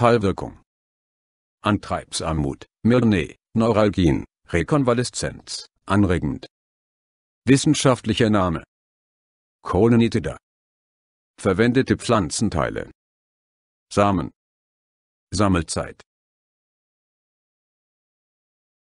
Heilwirkung. Antreibsarmut, Myrrhe, Neuralgien, Rekonvaleszenz, anregend. Wissenschaftlicher Name. Kolonitida. Verwendete Pflanzenteile. Samen. Sammelzeit